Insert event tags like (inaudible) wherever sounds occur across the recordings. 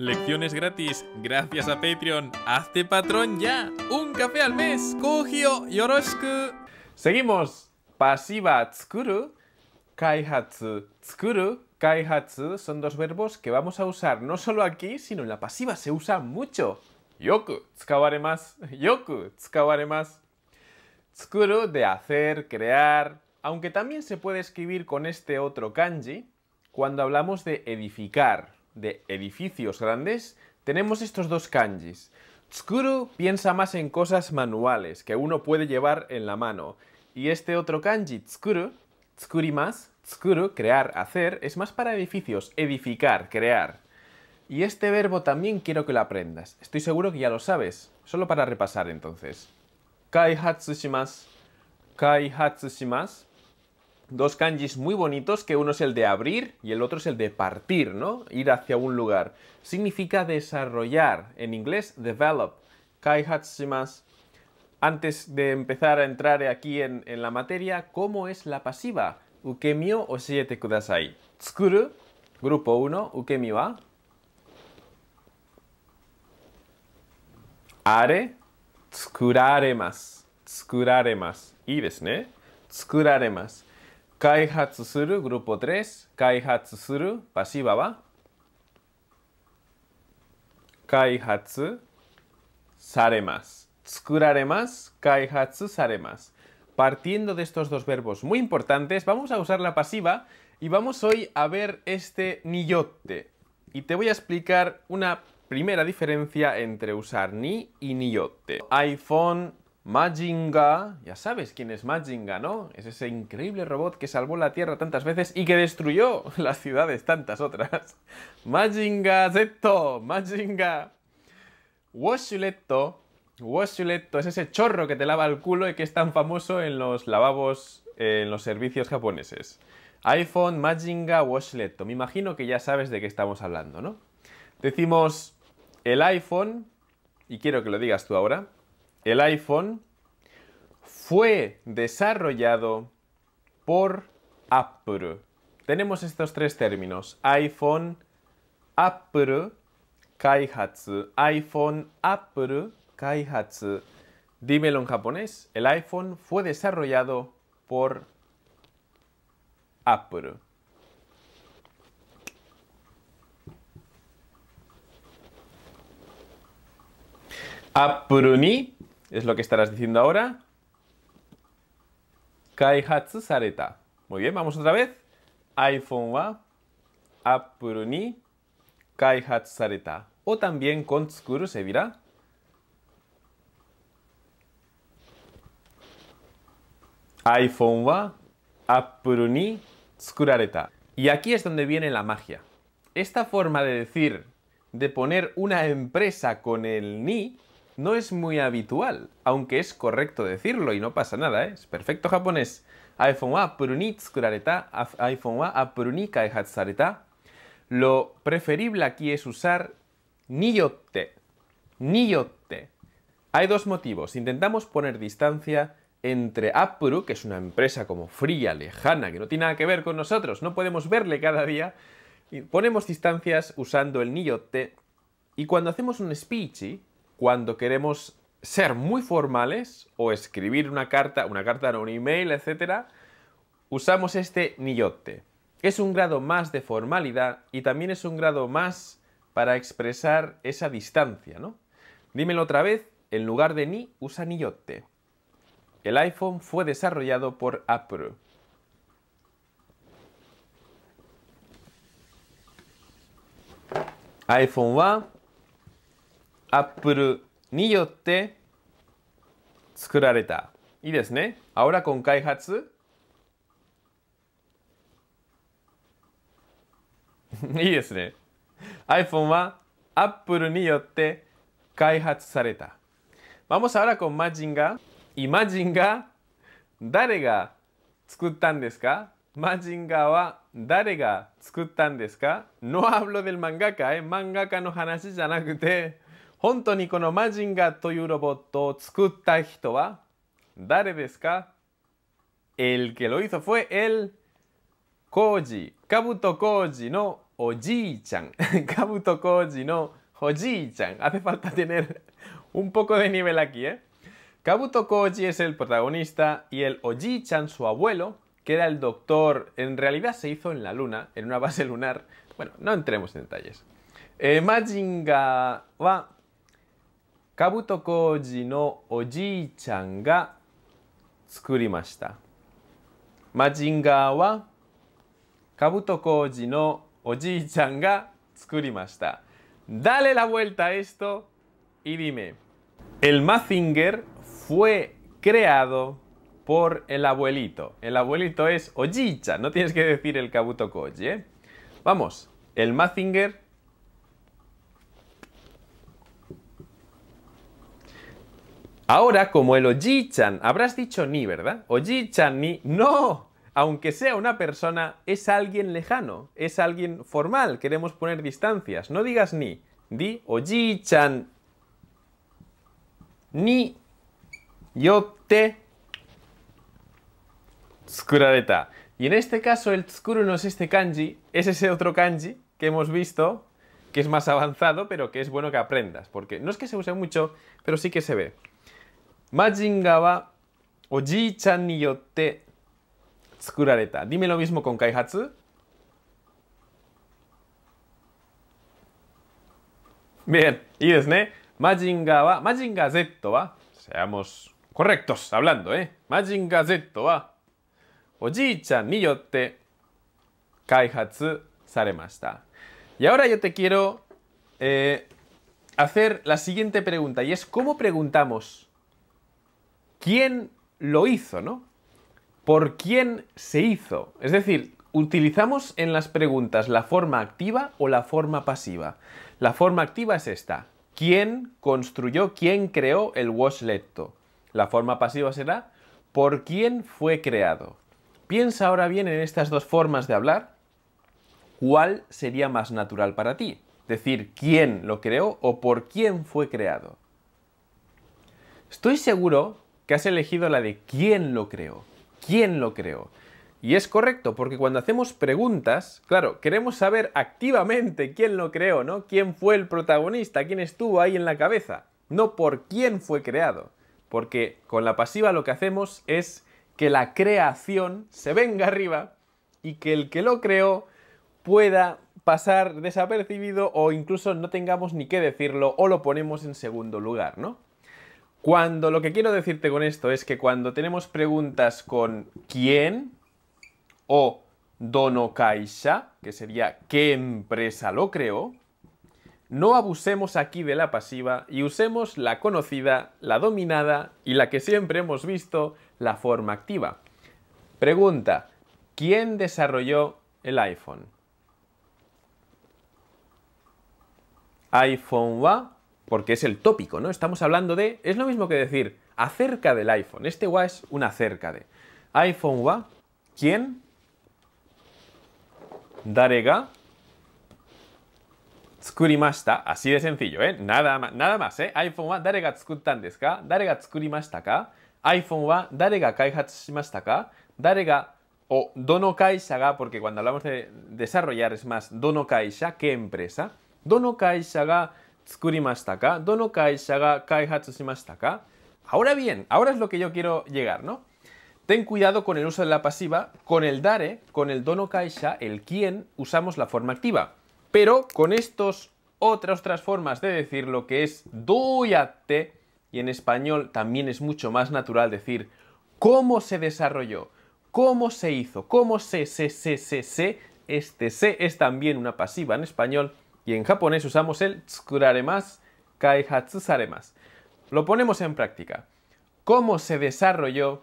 Lecciones gratis, gracias a Patreon. Hazte patrón ya. Un café al mes. Kogio yoroshiku. Seguimos. Pasiva tsukuru, kaihatsu tsukuru. Kaihatsu son dos verbos que vamos a usar no solo aquí, sino en la pasiva. Se usa mucho. Yoku tsukawaremasu. Yoku tsukawaremasu. Tsukuru de hacer, crear. Aunque también se puede escribir con este otro kanji cuando hablamos de edificar de edificios grandes, tenemos estos dos kanjis. Tsukuru piensa más en cosas manuales que uno puede llevar en la mano. Y este otro kanji, tsukuru, tsukurimas, tsukuru, crear, hacer, es más para edificios, edificar, crear. Y este verbo también quiero que lo aprendas. Estoy seguro que ya lo sabes. Solo para repasar entonces dos kanjis muy bonitos, que uno es el de abrir y el otro es el de partir, ¿no? Ir hacia un lugar. Significa desarrollar, en inglés develop. Kaihatsimasu. Antes de empezar a entrar aquí en, la materia, ¿cómo es la pasiva? Ukemio o oshiete kudasai. Tsukuru, grupo 1, ukemi wa. Are, tsukuraremas, tsukuraremas, Y desu ne? Kaihatsu suru, grupo 3. Kaihatsu suru, pasiva va. Kaihatsu saremas. Tsukuraremas, kaihatsu saremas. Partiendo de estos dos verbos muy importantes, vamos a usar la pasiva y vamos hoy a ver este niyote. Y te voy a explicar una primera diferencia entre usar ni y niyote. iPhone, Majinga, ya sabes quién es Majinga, ¿no? Es ese increíble robot que salvó la Tierra tantas veces y que destruyó (laughs) las ciudades tantas otras. Majinga Zeto, Majinga. Washuletto, Washuletto es ese chorro que te lava el culo y que es tan famoso en los lavabos, en los servicios japoneses. iPhone, Majinga, Washuletto. Me imagino que ya sabes de qué estamos hablando, ¿no? Decimos el iPhone, y quiero que lo digas tú ahora el iPhone fue desarrollado por Apple. Tenemos estos tres términos, iPhone, Apple, Kaihatsu, iPhone, Apple, Kaihatsu. Dímelo en japonés, el iPhone fue desarrollado por Apple. Apple ni es lo que estarás diciendo ahora. Kaihatsu sareta. Muy bien, vamos otra vez. iPhone wa Apple ni kaihatsu sareta. O también con tsukuru servirá. iPhone wa Apple tsukurareta. Y aquí es donde viene la magia. Esta forma de decir, de poner una empresa con el ni, no es muy habitual, aunque es correcto decirlo y no pasa nada, ¿eh? es perfecto japonés. iPhone wa puruni iPhone wa apuruni Lo preferible aquí es usar niyotte. Niyotte. Hay dos motivos. Intentamos poner distancia entre Apuru, que es una empresa como fría, lejana, que no tiene nada que ver con nosotros, no podemos verle cada día. Ponemos distancias usando el niyotte y cuando hacemos un speech, cuando queremos ser muy formales o escribir una carta, una carta, o un email, etc., usamos este niyote. Es un grado más de formalidad y también es un grado más para expresar esa distancia, ¿no? Dímelo otra vez, en lugar de ni, usa niyote. El iPhone fue desarrollado por Apple. iPhone va アップルによって作られた。いいですね。ア h o r a 開発 (laughs) いいですね。iPhone はアップルによって開発された。まもさ、o s a h o ン a con m a j 誰が作ったんですかマジンガーは誰が作ったんですかノア hablo del え漫画家の話じゃなくて、本当にこのマジンガというロボットを作った人は誰ですか El que lo hizo fue el Koji, Kabuto Koji no Oji-chan. (laughs) Kabuto Koji no Oji-chan. Hace falta tener un poco de nivel aquí, ¿eh? Kabuto Koji es el protagonista y el Oji-chan, su abuelo, que era el doctor, en realidad se hizo en la luna, en una base lunar. Bueno, no entremos en detalles. Eh, Majinga va. Kabuto no oji ga Kabuto no oji Dale la vuelta a esto y dime, el Mazinger fue creado por el abuelito. El abuelito es Ojicha, no tienes que decir el Kabuto Koji, ¿eh? Vamos, el Mazinger Ahora, como el Oji-chan, habrás dicho ni, ¿verdad? Oji-chan ni, no. Aunque sea una persona, es alguien lejano, es alguien formal, queremos poner distancias. No digas ni, di Oji-chan ni yo te tsukurareta. Y en este caso el tsukuru no es este kanji, es ese otro kanji que hemos visto, que es más avanzado, pero que es bueno que aprendas, porque no es que se use mucho, pero sí que se ve. マジンガはおじいちゃんによって作られた。Dime lo mismo con 開発 Bien, y マジンガ m a j i n Z は、seamos correctos hablando, ¿eh? m a j i Z は、おじいちゃんによって開発されました。Y ahora yo te quiero eh, hacer la siguiente pregunta, y es ¿cómo preguntamos quién lo hizo, ¿no? ¿Por quién se hizo? Es decir, utilizamos en las preguntas la forma activa o la forma pasiva. La forma activa es esta. ¿Quién construyó, quién creó el Washletto? La forma pasiva será ¿por quién fue creado? Piensa ahora bien en estas dos formas de hablar. ¿Cuál sería más natural para ti? Decir quién lo creó o por quién fue creado. Estoy seguro que has elegido la de ¿quién lo creó? ¿Quién lo creó? Y es correcto, porque cuando hacemos preguntas, claro, queremos saber activamente quién lo creó, ¿no? ¿Quién fue el protagonista? ¿Quién estuvo ahí en la cabeza? No por quién fue creado. Porque con la pasiva lo que hacemos es que la creación se venga arriba y que el que lo creó pueda pasar desapercibido o incluso no tengamos ni qué decirlo o lo ponemos en segundo lugar, ¿no? Cuando lo que quiero decirte con esto es que cuando tenemos preguntas con quién o dono caixa, que sería qué empresa lo creó, no abusemos aquí de la pasiva y usemos la conocida, la dominada y la que siempre hemos visto, la forma activa. Pregunta, ¿quién desarrolló el iPhone? iPhone wa porque es el tópico, ¿no? Estamos hablando de, es lo mismo que decir acerca del iPhone. Este WA es un acerca de. iPhone WA, ¿quién? Darega. Tsukurimashita. Así de sencillo, ¿eh? Nada, nada más, ¿eh? iPhone WA, darega tsukuttan Darega tsukurimashita iPhone WA, darega kaihatsushimashita ka? Darega o dono kaisha ga, porque cuando hablamos de desarrollar es más dono kaisha, ¿qué empresa? Dono kaisha ga ¿Dono Ahora bien, ahora es lo que yo quiero llegar, ¿no? Ten cuidado con el uso de la pasiva. Con el dare, con el dono kaisha, el quién, usamos la forma activa. Pero con estas otras, otras formas de decir lo que es doyate, y en español también es mucho más natural decir cómo se desarrolló, cómo se hizo, cómo se, se, se, se, se, este se es también una pasiva en español, y en japonés usamos el kaihatsusare más Lo ponemos en práctica. ¿Cómo se desarrolló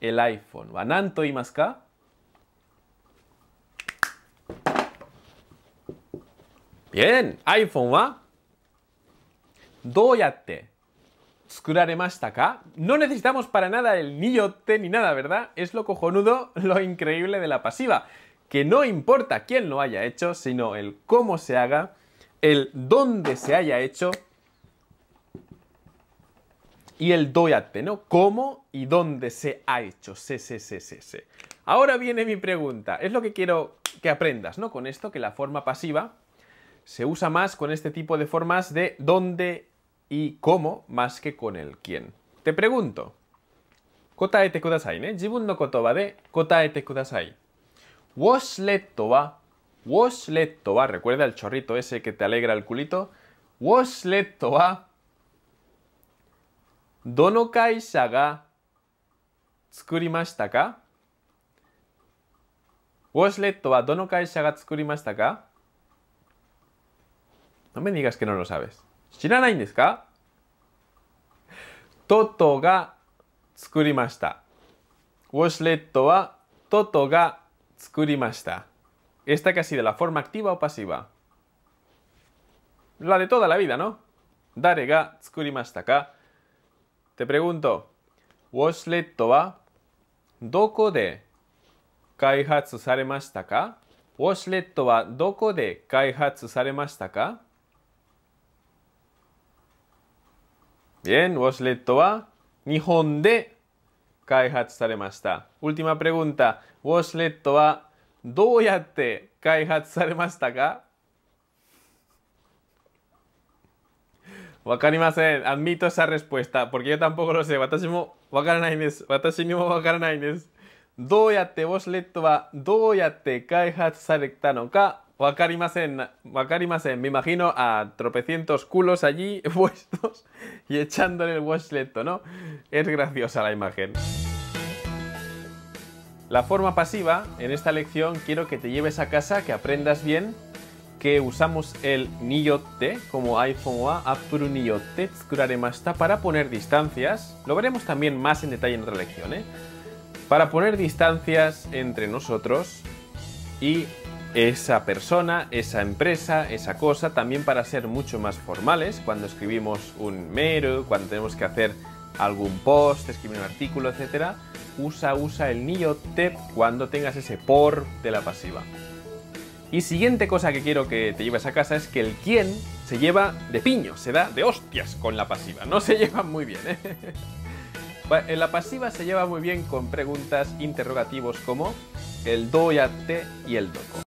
el iPhone? ¿Bananto y ka? Bien, iPhone wa doyatte tsukuraremashita ka? No necesitamos para nada el niyote ni nada, ¿verdad? Es lo cojonudo, (laughs) lo increíble de la pasiva, que no importa quién lo haya hecho, sino el cómo se haga el dónde se haya hecho y el doyate, ¿no? ¿Cómo y dónde se ha hecho? Se, se, se, Ahora viene mi pregunta. Es lo que quiero que aprendas, ¿no? Con esto, que la forma pasiva se usa más con este tipo de formas de dónde y cómo más que con el quién. Te pregunto. Kotaete kudasai, ¿eh? Jibun no kotoba de kotaete kudasai. let to wa Washlet Toba, recuerda el chorrito ese que te alegra el culito. Washlet Toba. Dono kaisha ga tsukurimashita ka? Washlet wa dono kaisha ga tsukurimashita ka? No me digas que no lo sabes. ¿Shiranai desu Toto ga tsukurimashita. Washlet wa Toto ga tsukurimashita. ¿Esta casi de la forma activa o pasiva? La de toda la vida, ¿no? Darega ga tsukurimashita ka? Te pregunto, ¿Washlet wa doko de kaihatsu saremashita ka? ¿Washlet wa doko de kaihatsu saremashita ka? Bien, Washlet wa Nihon de kaihatsu saremashita. Última pregunta, ¿Washlet wa ¿Doooyatte kaihatsu saremashitaka? Wakanimasen, admito esa respuesta, porque yo tampoco lo sé, watashi mo wakaranaines, watashi wakaranaines. ka? Me imagino a tropecientos culos allí (laughs) puestos y echándole el washletto, ¿no? Es graciosa la imagen. La forma pasiva, en esta lección quiero que te lleves a casa, que aprendas bien que usamos el niyotte como iPhone o Apple niyotte masta, para poner distancias. Lo veremos también más en detalle en otra lección, ¿eh? Para poner distancias entre nosotros y esa persona, esa empresa, esa cosa, también para ser mucho más formales cuando escribimos un mero, cuando tenemos que hacer algún post, escribir un artículo, etcétera usa, usa el niño te cuando tengas ese por de la pasiva. Y siguiente cosa que quiero que te lleves a casa es que el quien se lleva de piño, se da de hostias con la pasiva. No se (laughs) lleva muy bien, ¿eh? (laughs) En la pasiva se lleva muy bien con preguntas interrogativos como el do y te y el doco.